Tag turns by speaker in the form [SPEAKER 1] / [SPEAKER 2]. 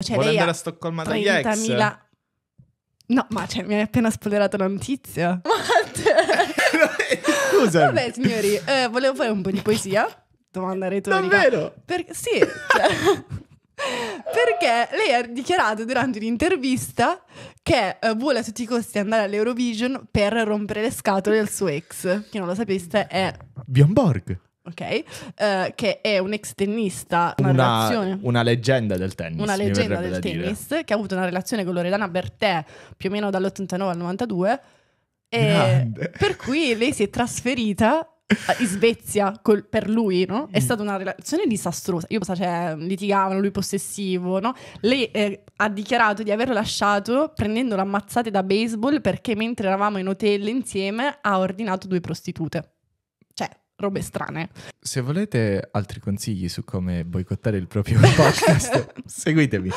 [SPEAKER 1] Cioè, Vuole andare a Stoccolma dagli ex? 30.000...
[SPEAKER 2] No, ma cioè, mi hai appena spoilerato la notizia.
[SPEAKER 1] Scusa. Vabbè,
[SPEAKER 2] signori, eh, volevo fare un po' di poesia. Domanda retorica. Davvero? Per... Sì. Cioè... Perché lei ha dichiarato durante un'intervista che eh, vuole a tutti i costi andare all'Eurovision per rompere le scatole al suo ex, che non lo sapeste è...
[SPEAKER 3] Björn Borg
[SPEAKER 2] ok? Uh, che è un ex tennista, una, una,
[SPEAKER 3] una, leggenda del tennis. Una leggenda del tennis
[SPEAKER 2] dire. che ha avuto una relazione con Loredana Bertè più o meno dall'89 al 92. per cui lei si è trasferita in Svezia col, per lui, no? È mm. stata una relazione disastrosa. Io cioè, litigavano, lui possessivo, no? Lei eh, ha dichiarato di averlo lasciato prendendolo ammazzate da baseball perché mentre eravamo in hotel insieme ha ordinato due prostitute robe strane.
[SPEAKER 3] Se volete altri consigli su come boicottare il proprio podcast, seguitemi.